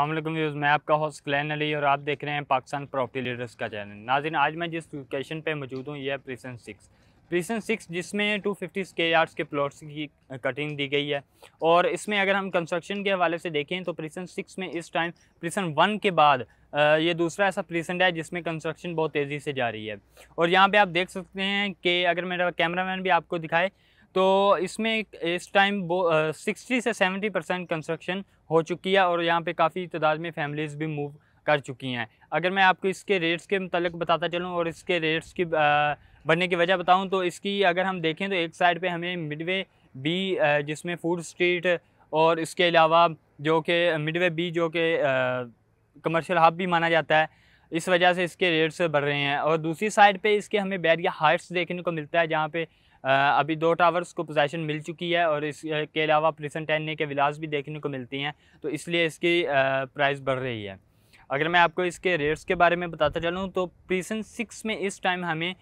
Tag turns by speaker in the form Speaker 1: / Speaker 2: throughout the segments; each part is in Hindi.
Speaker 1: अल्लाम व्यूज़ मैं आपका हॉस्ट क्लैन अली और आप देख रहे हैं पाकिस्तान प्रॉपर्टी लीडर्स का चैनल नाजिन आज मैं जिस लोकेशन पे मौजूद हूँ यह है सिक्स प्रीसन सिक्स जिसमें टू फिफ्टी के यार्ड्स के प्लॉट्स की कटिंग दी गई है और इसमें अगर हम कंस्ट्रक्शन के हवाले से देखें तो प्रिसन सिक्स में इस टाइम प्रिसन वन के बाद ये दूसरा ऐसा प्रीसेंट है जिसमें कंस्ट्रक्शन बहुत तेज़ी से जा रही है और यहाँ पर आप देख सकते हैं कि अगर मेरा कैमरा भी आपको दिखाए तो इसमें इस टाइम सिक्सटी से सेवेंटी परसेंट कंस्ट्रक्शन हो चुकी है और यहाँ पे काफ़ी तादाद में फैमिलीज़ भी मूव कर चुकी हैं अगर मैं आपको इसके रेट्स के मतलब बताता चलूँ और इसके रेट्स की बढ़ने बनने की वजह बताऊँ तो इसकी अगर हम देखें तो एक साइड पर हमें मिडवे बी जिसमें फूड स्ट्रीट और इसके अलावा जो कि मिडवे बी जो कि कमर्शियल हब भी माना जाता है इस वजह से इसके रेट्स बढ़ रहे हैं और दूसरी साइड पे इसके हमें बैरिया हाइट्स देखने को मिलता है जहाँ पे अभी दो टावर्स को पोजेसन मिल चुकी है और इसके अलावा प्रिसन टेन के विलास भी देखने को मिलती हैं तो इसलिए इसकी प्राइस बढ़ रही है अगर मैं आपको इसके रेट्स के बारे में बताता चलूँ तो प्रिसन सिक्स में इस टाइम हमें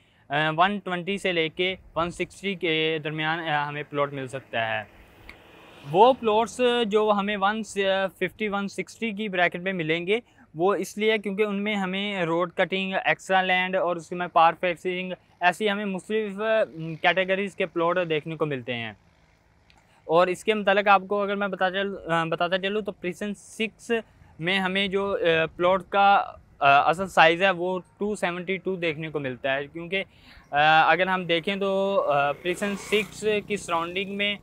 Speaker 1: वन ट्वेंटी से लेके वन सिक्सटी के दरमियान हमें प्लॉट मिल सकता है वो प्लॉट्स जो हमें वन फिफ्टी वन सिक्सटी की ब्रैकेट में मिलेंगे वो इसलिए क्योंकि उनमें हमें रोड कटिंग एक्स्ट्रा लैंड और उसके में पार फैक्सिंग ऐसी हमें मुख्तफ कैटेगरीज़ के प्लॉट देखने को मिलते हैं और इसके मतलब आपको अगर मैं बता चल बताता चलूँ तो प्रिसन सिक्स में हमें जो प्लॉट का असल साइज़ है वो 272 देखने को मिलता है क्योंकि अगर हम देखें तो प्रिसन सिक्स की सराउंडिंग में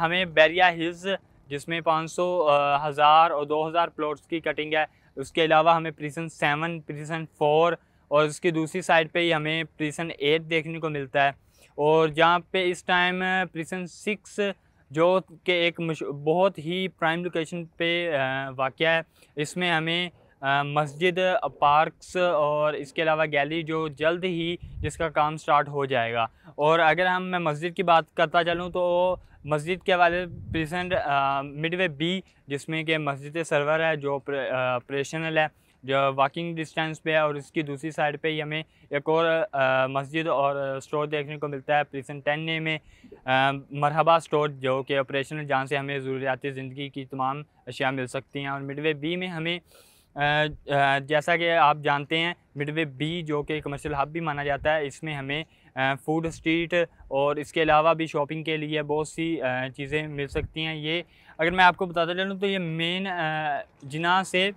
Speaker 1: हमें बैरिया हिल्स जिसमें 500 सौ हज़ार और 2000 प्लॉट्स की कटिंग है उसके अलावा हमें प्रीसन सेवन प्रीसन फोर और उसकी दूसरी साइड पे ही हमें प्रीसन एट देखने को मिलता है और जहाँ पे इस टाइम प्रीसन सिक्स जो कि एक बहुत ही प्राइम लोकेशन पे वाक़ है इसमें हमें मस्जिद पार्क्स और इसके अलावा गैलरी जो जल्द ही जिसका काम स्टार्ट हो जाएगा और अगर हम मैं मस्जिद की बात करता चलूँ तो मस्जिद के हवाले प्रेजेंट मिडवे बी जिसमें कि मस्जिद सर्वर है जो ऑपरेशनल है जो वॉकिंग डिस्टेंस पे है और इसकी दूसरी साइड पे ही हमें एक और मस्जिद और स्टोर देखने को मिलता है प्रीसेंट टेन ए में आ, मरहबा स्टोर जो कि ऑपरेशनल जहाँ से हमें ज़रूरिया ज़िंदगी की तमाम अशिया मिल सकती हैं और मिडवे बी में हमें जैसा कि आप जानते हैं मिडवे बी जो कि कमर्शियल हब भी माना जाता है इसमें हमें फूड स्ट्रीट और इसके अलावा भी शॉपिंग के लिए बहुत सी चीज़ें मिल सकती हैं ये अगर मैं आपको बताता चलूँ तो ये मेन जिना से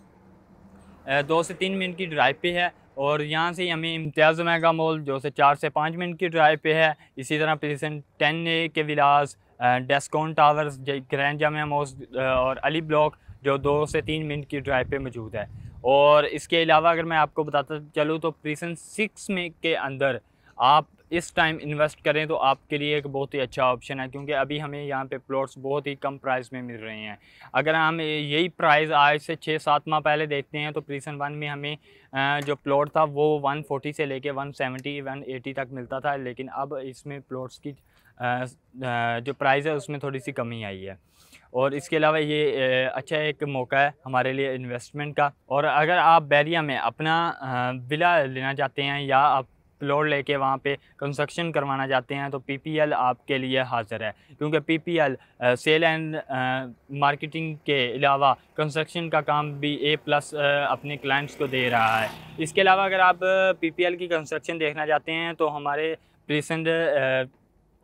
Speaker 1: दो से तीन मिनट की ड्राइव पे है और यहाँ से हमें इम्तियाज़ मैगा मॉल जो से चार से पाँच मिनट की ड्राइव पे है इसी तरह प्लेसन टेन ए के villas Descon towers grand Jamia mall और अली ब्लॉक जो दो से तीन मिनट की ड्राइव पे मौजूद है और इसके अलावा अगर मैं आपको बताता चलूँ तो प्रीसन सिक्स में के अंदर आप इस टाइम इन्वेस्ट करें तो आपके लिए एक बहुत ही अच्छा ऑप्शन है क्योंकि अभी हमें यहाँ पे प्लॉट्स बहुत ही कम प्राइस में मिल रहे हैं अगर हम यही प्राइस आज से छः सात माह पहले देखते हैं तो प्रीसन वन में हमें जो प्लॉट था वो वन फोर्टी से लेके वन एटी तक मिलता था लेकिन अब इसमें प्लॉट्स की जो प्राइस है उसमें थोड़ी सी कमी आई है और इसके अलावा ये अच्छा एक मौका है हमारे लिए इन्वेस्टमेंट का और अगर आप बैरिया में अपना विला लेना चाहते हैं या आप प्लॉट लेके वहाँ पे कंस्ट्रक्शन करवाना चाहते हैं तो पीपीएल आपके लिए हाजिर है क्योंकि पीपीएल सेल एंड मार्केटिंग के अलावा कंस्ट्रक्शन का काम भी ए प्लस अपने क्लाइंट्स को दे रहा है इसके अलावा अगर आप पीपीएल की कंस्ट्रक्शन देखना चाहते हैं तो हमारे प्रीसेंट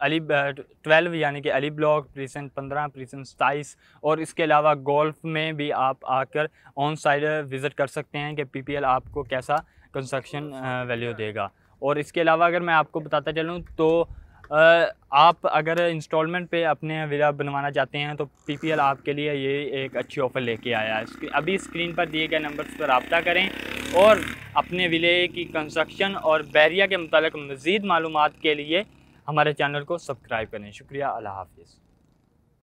Speaker 1: अली ट्वेल्व यानी कि अली ब्लॉक प्रीसेंट पंद्रह प्रीसेंट सताईस और इसके अलावा गोल्फ में भी आप आकर ऑन साइड विज़िट कर सकते हैं कि पीपीएल आपको कैसा कंस्ट्रक्शन वैल्यू देगा और इसके अलावा अगर मैं आपको बताता चलूँ तो आप अगर इंस्टॉलमेंट पे अपने विला बनवाना चाहते हैं तो पीपीएल आपके लिए ये एक अच्छी ऑफ़र लेके आया है अभी स्क्रीन पर दिए गए नंबर पर रबता करें और अपने विले की कंस्ट्रक्शन और बैरिया के मुतल मज़ीद मालूम के लिए हमारे चैनल को सब्सक्राइब करें शुक्रिया अल्लाह हाफिज़